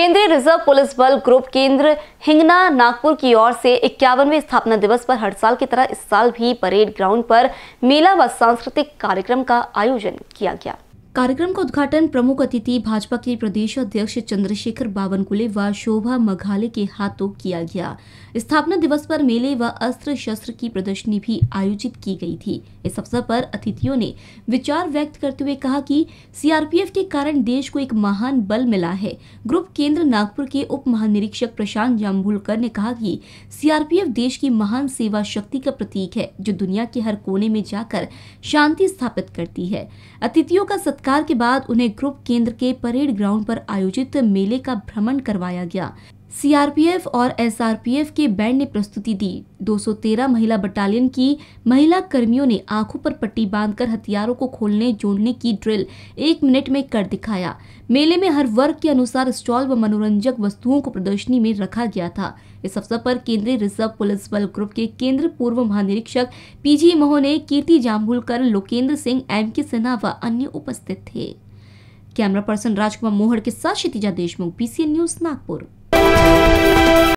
केंद्रीय reserve police बल group केंद्र हिंगना नागपुर की ओर से इक्यावनवे स्थापना दिवस पर हर साल की तरह इस साल भी परेड ग्राउंड पर मेला व सांस्कृतिक कार्यक्रम का आयोजन किया गया कार्यक्रम का उद्घाटन प्रमुख अतिथि भाजपा के प्रदेश अध्यक्ष चंद्रशेखर बावनकुले व शोभा मघाले के हाथों किया गया स्थापना दिवस पर मेले व अस्त्र शस्त्र की प्रदर्शनी भी आयोजित की गई थी इस अवसर पर अतिथियों ने विचार व्यक्त करते हुए कहा कि सीआरपीएफ के कारण देश को एक महान बल मिला है ग्रुप केंद्र नागपुर के उप महानिरीक्षक प्रशांत जाम्बुलकर ने कहा कि सीआरपीएफ देश की महान सेवा शक्ति का प्रतीक है जो दुनिया के हर कोने में जाकर शांति स्थापित करती है अतिथियों का सत्कार के बाद उन्हें ग्रुप केंद्र के परेड ग्राउंड पर आयोजित मेले का भ्रमण करवाया गया सीआरपीएफ और एसआरपीएफ के बैंड ने प्रस्तुति दी 213 महिला बटालियन की महिला कर्मियों ने आंखों पर पट्टी बांधकर हथियारों को खोलने जोड़ने की ड्रिल एक मिनट में कर दिखाया मेले में हर वर्ग के अनुसार स्टॉल व मनोरंजक वस्तुओं को प्रदर्शनी में रखा गया था इस अवसर पर केंद्रीय रिजर्व पुलिस बल ग्रुप के केंद्र पूर्व महानिरीक्षक P G Mohne Kirti Jambulkar Lokendra Singh M K Sinha व अन्य उपस्थित थे कैमरा पर्सन राजकुमार मोहर के साथ क्षितिजा देशमुख बीसीएन न्यूज नागपुर